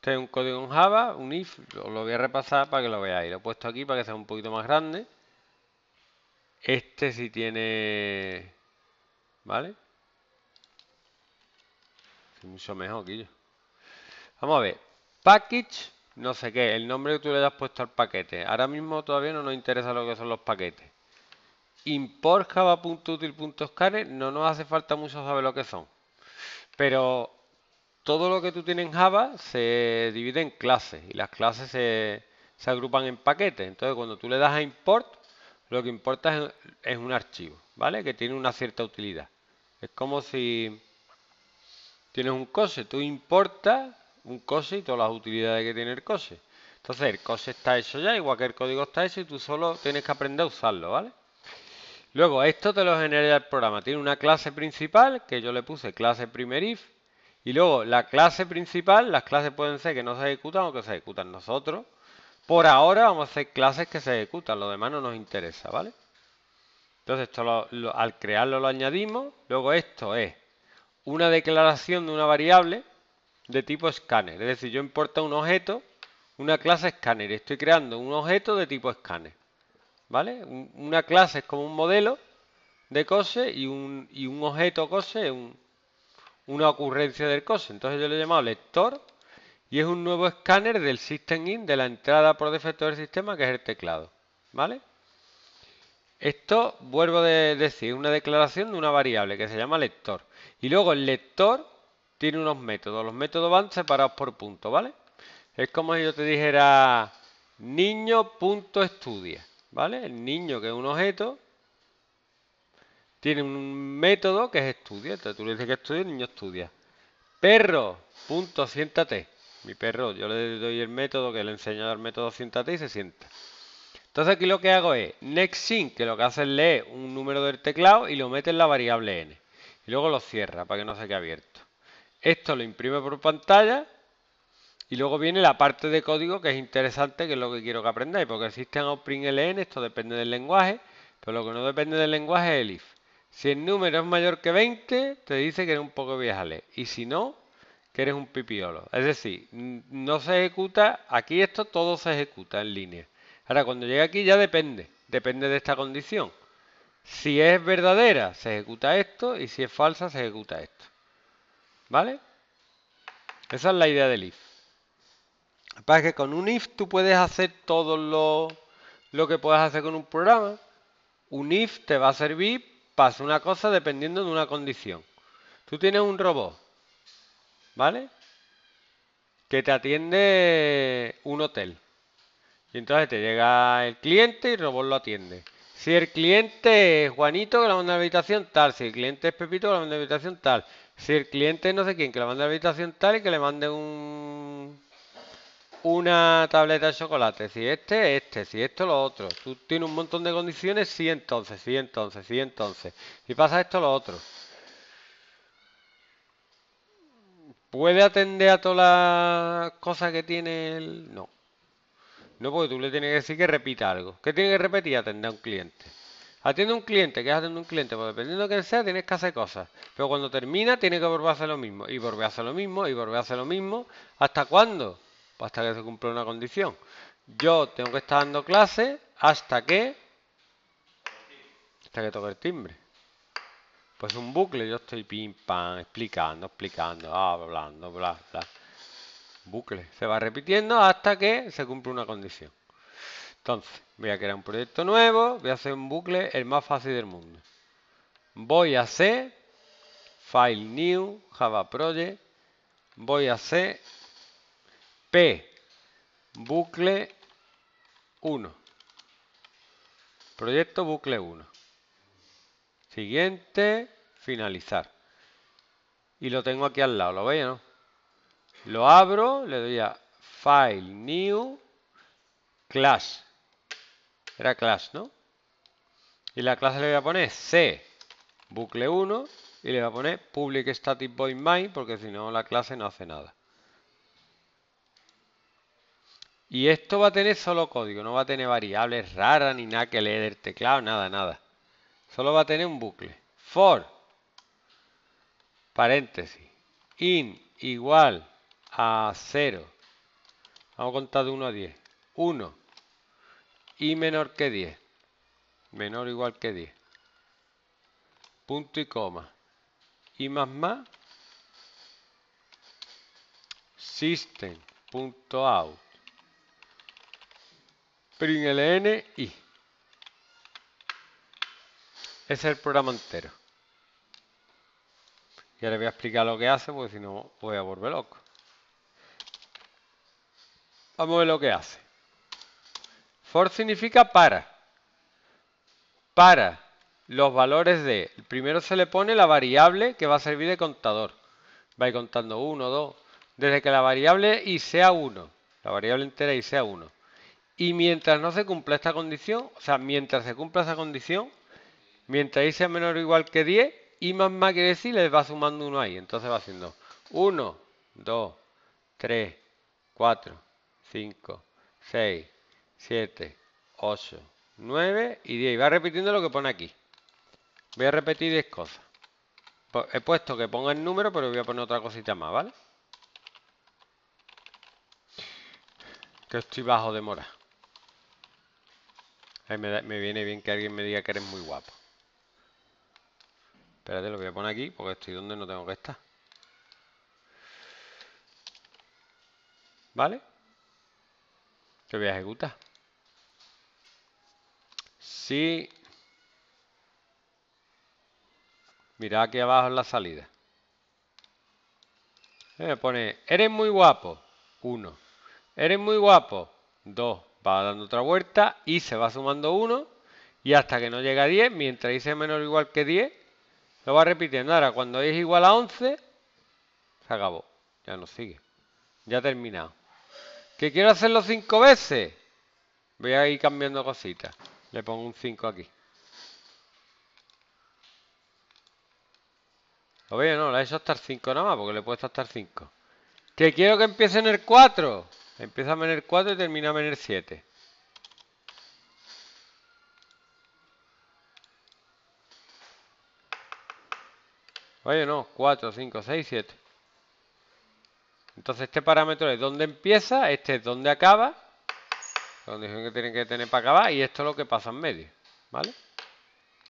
Este es un código en Java, un if, lo, voy a repasar para que lo veáis. Lo he puesto aquí para que sea un poquito más grande. Este sí tiene... ¿Vale? mucho mejor, yo Vamos a ver. Package, no sé qué, el nombre que tú le has puesto al paquete. Ahora mismo todavía no nos interesa lo que son los paquetes. Import java.util.Scanner no nos hace falta mucho saber lo que son. Pero todo lo que tú tienes en Java se divide en clases y las clases se, agrupan en paquetes. Entonces, cuando tú le das a import, lo que importa es, un archivo, ¿vale? Que tiene una cierta utilidad. Es como si tienes un coche. tú importas un coche y todas las utilidades que tiene el coche. Entonces, el coche está hecho ya, igual que el código está hecho y tú solo tienes que aprender a usarlo, ¿vale? Luego, esto te lo genera el programa. Tiene una clase principal, que yo le puse clase primerif, y luego, la clase principal, las clases pueden ser que no se ejecutan o que se ejecutan nosotros. Por ahora vamos a hacer clases que se ejecutan, lo demás no nos interesa, ¿vale? Entonces, esto al crearlo lo añadimos. Luego esto es una declaración de una variable de tipo escáner. Es decir, yo importo un objeto, una clase escáner. Estoy creando un objeto de tipo escáner. ¿Vale? Una clase es como un modelo de cose y un, y un objeto cose es un, una ocurrencia del coso. Entonces yo le he llamado lector y es un nuevo escáner del system in de la entrada por defecto del sistema que es el teclado. ¿Vale? Esto, vuelvo a de decir, una declaración de una variable que se llama lector. Y luego el lector tiene unos métodos. Los métodos van separados por puntos, ¿vale? Es como si yo te dijera niño.estudia, ¿vale? El niño que es un objeto tiene un método que es estudia. tú le dices que estudia, el niño estudia. Perro, punto, siéntate. Mi perro, yo le doy el método que le he el método siéntate y se sienta. Entonces aquí lo que hago es nextSync, que lo que hace es leer un número del teclado y lo mete en la variable n. Y luego lo cierra para que no se quede abierto. Esto lo imprime por pantalla y luego viene la parte de código que es interesante, que es lo que quiero que aprendáis, porque existen print LN, esto depende del lenguaje, pero lo que no depende del lenguaje es el if. Si el número es mayor que 20, te dice que eres un poco viajale. Y si no, que eres un pipiolo. Es decir, no se ejecuta, aquí esto todo se ejecuta en línea. Ahora, cuando llega aquí ya depende, depende de esta condición. Si es verdadera, se ejecuta esto y si es falsa, se ejecuta esto. ¿Vale? Esa es la idea del if. Para que con un if tú puedes hacer todo lo, lo que puedas hacer con un programa. Un if te va a servir pasa una cosa dependiendo de una condición. Tú tienes un robot, ¿vale? Que te atiende un hotel. Y entonces te llega el cliente y el robot lo atiende. Si el cliente es Juanito, que la manda la habitación tal. Si el cliente es Pepito, que le manda la habitación tal. Si el cliente no sé quién, que la manda la habitación tal y que le mande un una tableta de chocolate, si este, este, si esto, lo otro. Tú tienes un montón de condiciones, sí, entonces, sí, entonces, sí, entonces. Si pasa esto, lo otro. ¿Puede atender a todas las cosas que tiene el...? No. No, porque tú le tienes que decir que repita algo. que tiene que repetir? Atender a un cliente. Atiende a un cliente, que es atender a un cliente, pues dependiendo de que sea, tienes que hacer cosas. Pero cuando termina, tiene que volver a hacer lo mismo, y volver a hacer lo mismo, y volver a hacer lo mismo. ¿Hasta cuándo? hasta que se cumpla una condición. Yo tengo que estar dando clase hasta que hasta que toque el timbre. Pues un bucle, yo estoy pim pam, explicando, explicando, hablando, bla, bla. Bucle. Se va repitiendo hasta que se cumple una condición. Entonces, voy a crear un proyecto nuevo, voy a hacer un bucle el más fácil del mundo. Voy a hacer file new java project, voy a hacer P, bucle 1. Proyecto bucle 1. Siguiente, finalizar. Y lo tengo aquí al lado, ¿lo veis no? Lo abro, le doy a File, New, Class. Era Class, ¿no? Y la clase le voy a poner C, bucle 1, y le voy a poner Public Static Void Main, porque si no la clase no hace nada. Y esto va a tener solo código, no va a tener variables raras ni nada que leer el teclado, nada, nada. Solo va a tener un bucle. For, paréntesis, in igual a 0. Vamos a contar de 1 a 10. 1 y menor que 10. Menor o igual que 10. Punto y coma. Y más más. System.out println y. E Ese es el programa entero. Y ahora voy a explicar lo que hace, porque si no voy a volver loco. Vamos a ver lo que hace. For significa para. Para los valores de... Primero se le pone la variable que va a servir de contador. Va a ir contando 1, 2, desde que la variable y sea 1. La variable entera y sea 1. Y mientras no se cumpla esta condición, o sea, mientras se cumpla esa condición, mientras i sea menor o igual que 10, y más más quiere decir, les va sumando uno ahí. Entonces va haciendo 1, 2, 3, 4, 5, 6, 7, 8, 9 y 10. Y va repitiendo lo que pone aquí. Voy a repetir 10 cosas. Pues, he puesto que ponga el número, pero voy a poner otra cosita más, ¿vale? Que estoy bajo de mora me, viene bien que alguien me diga que eres muy guapo. Espérate, lo voy a poner aquí porque estoy donde no tengo que estar. ¿Vale? Te voy a ejecutar. Sí. Mira aquí abajo en la salida. Eh, me pone, eres muy guapo. Uno. Eres muy guapo. Dos va dando otra vuelta y se va sumando 1 y hasta que no llega a 10, mientras dice menor o igual que 10, lo va repitiendo. Ahora, cuando es igual a 11, se acabó. Ya no sigue. Ya ha terminado. ¿Que quiero hacerlo 5 veces? Voy a ir cambiando cositas. Le pongo un 5 aquí. ¿Lo veo, No, lo he hecho hasta el 5 nada más, porque le he puesto hasta el 5. ¿Que quiero que empiece en el 4? Empieza a el 4 y termina a el 7. Oye, no, 4, 5, 6, 7. Entonces este parámetro es donde empieza, este es donde acaba, la condición que tienen que tener para acabar, y esto es lo que pasa en medio, ¿vale?